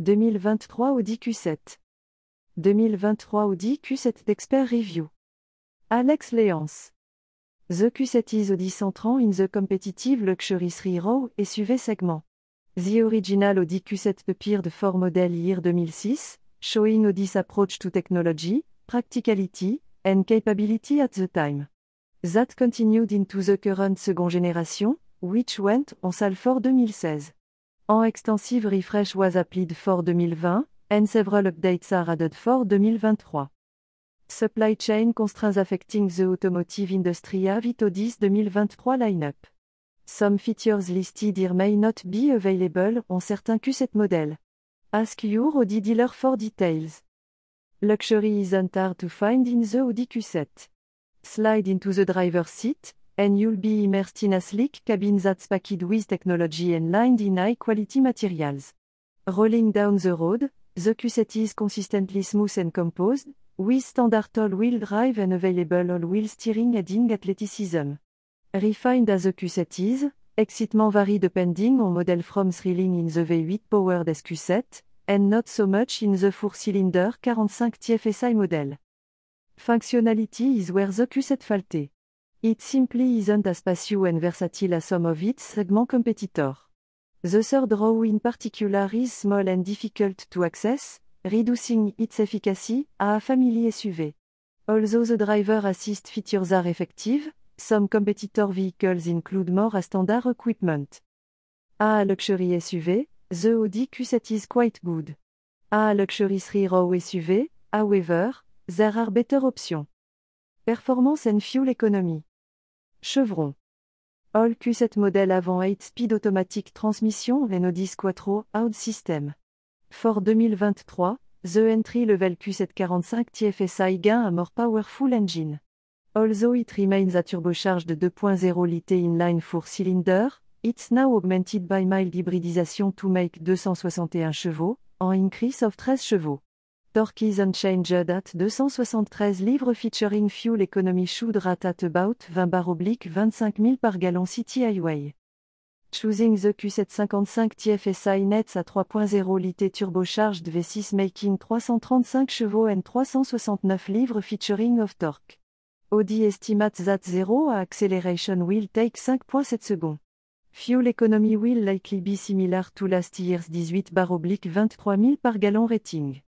2023 Audi Q7. 2023 Audi Q7 d'Expert Review. Alex Léance. The Q7 is Audi Centrant in the competitive luxury 3 row SUV segment. The original Audi Q7 de four model year 2006, showing Audi's approach to technology, practicality, and capability at the time. That continued into the current second generation, which went on sale for 2016. En extensive refresh was applied for 2020, and several updates are added for 2023. Supply chain constraints affecting the automotive industry have 10 2023 lineup. Some features listed here may not be available on certain Q7 modèles. Ask your Audi dealer for details. Luxury isn't hard to find in the Audi Q7. Slide into the driver's seat, and you'll be immersed in a sleek cabin that's packed with technology and lined in high-quality materials. Rolling down the road, the Q7 is consistently smooth and composed, with standard all-wheel drive and available all-wheel steering adding athleticism. Refined as the Q7 is, excitement varies depending on model from thrilling in the V8 powered SQ7, and not so much in the four-cylinder 45 TFSI model. Functionality is where the Q7 faltered. It simply isn't as spacious and versatile as some of its segment competitors. The third row in particular is small and difficult to access, reducing its efficacy a family SUV. Although the driver assist features are effective, some competitor vehicles include more a standard equipment. A luxury SUV, the Audi Q7 is quite good. A luxury 3 row SUV, however, there are better options. Performance and fuel economy. Chevron. All Q7 modèle avant 8 speed automatique transmission Renault 10 Quattro out system. Ford 2023, The Entry Level Q745 TFSI gain a more powerful engine. Also it remains a turbocharge de 2.0 litre inline 4 cylinder, it's now augmented by mild hybridisation to make 261 chevaux, en increase of 13 chevaux. Torque is Unchanged at 273 livres featuring Fuel Economy Should Rat at about 20 bar oblique 25 000 par gallon City Highway. Choosing the Q755 TFSI Nets à 3.0 litre turbocharged V6 making 335 chevaux and 369 livres featuring of torque. Audi estimates at 0 à acceleration will take 5.7 secondes. Fuel economy will likely be similar to last year's 18 bar oblique 23 000 par gallon rating.